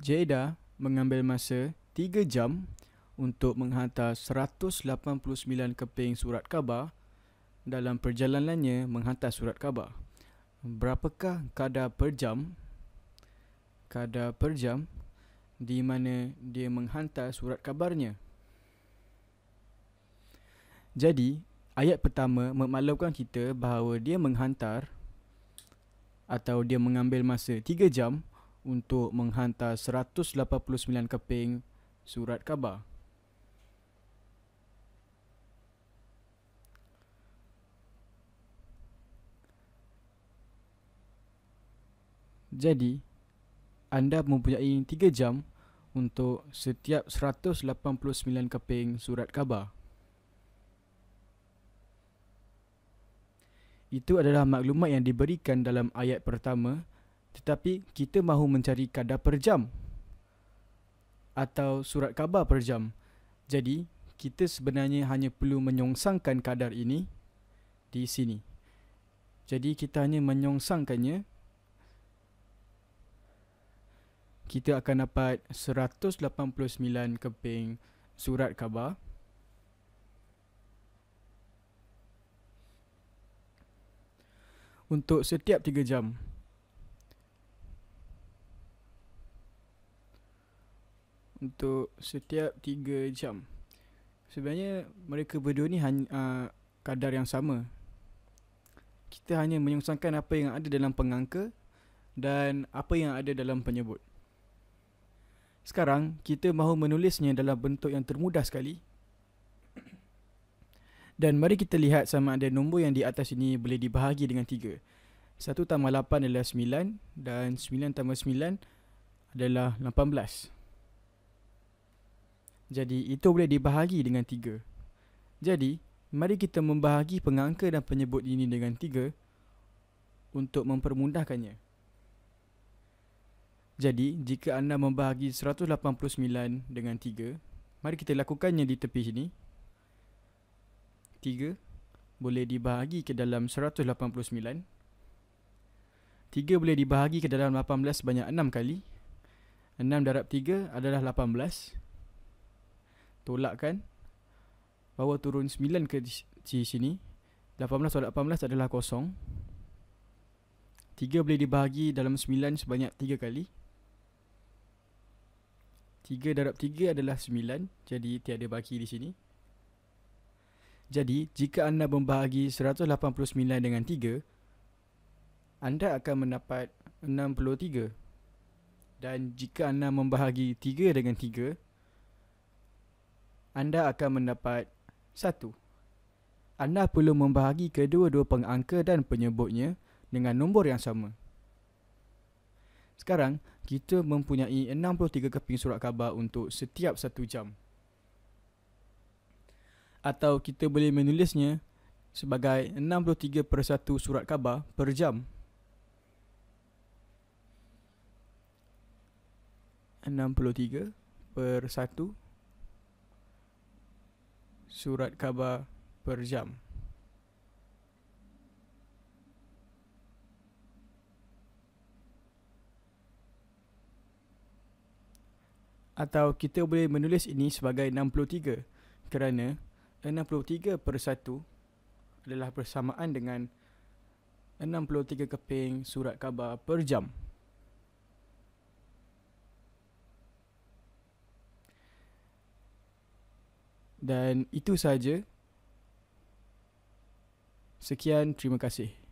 Jeda mengambil masa 3 jam untuk menghantar 189 keping surat khabar dalam perjalanannya menghantar surat khabar. Berapakah kadar per jam? Kadar per jam di mana dia menghantar surat khabarnya? Jadi, ayat pertama memaklumkan kita bahawa dia menghantar atau dia mengambil masa 3 jam untuk menghantar 189 keping surat khabar. Jadi, anda mempunyai 3 jam untuk setiap 189 keping surat khabar. Itu adalah maklumat yang diberikan dalam ayat pertama tetapi kita mahu mencari kadar per jam atau surat khabar per jam. Jadi, kita sebenarnya hanya perlu menyongsangkan kadar ini di sini. Jadi, kita hanya menyongsangkannya. Kita akan dapat 189 keping surat khabar. Untuk setiap 3 jam. untuk setiap 3 jam. Sebenarnya mereka berdua ni hanya uh, kadar yang sama. Kita hanya menyongsangkan apa yang ada dalam pengangka dan apa yang ada dalam penyebut. Sekarang kita mahu menulisnya dalam bentuk yang termudah sekali. Dan mari kita lihat sama ada nombor yang di atas ini boleh dibahagi dengan 3. 1 tambah 8 adalah 9 dan 9 tambah 9 adalah 18. Jadi itu boleh dibahagi dengan tiga. Jadi mari kita membahagi pengangka dan penyebut ini dengan tiga untuk mempermudahkannya. Jadi jika anda membahagi 189 dengan tiga, mari kita lakukannya di tepi sini. Tiga boleh dibahagi ke dalam 189. 3 boleh dibahagi ke dalam 18 banyak 6 kali. 6 darab 3 adalah tolak kan bawa turun 9 ke di sini 18 so 18 adalah kosong 3 boleh dibahagi dalam 9 sebanyak 3 kali 3 darab 3 adalah 9 jadi tiada bagi di sini jadi jika anda membahagi 189 dengan 3 anda akan mendapat 63 dan jika anda membahagi 3 dengan anda akan mendapat satu. Anda perlu membahagi kedua-dua pengangka dan penyebutnya dengan nombor yang sama. Sekarang, kita mempunyai 63 keping surat khabar untuk setiap satu jam. Atau kita boleh menulisnya sebagai 63 per satu surat khabar per jam. 63 per satu surat khabar per jam. Atau kita boleh menulis ini sebagai 63 kerana 63 per 1 adalah persamaan dengan 63 keping surat khabar per jam. Dan itu sahaja. Sekian, terima kasih.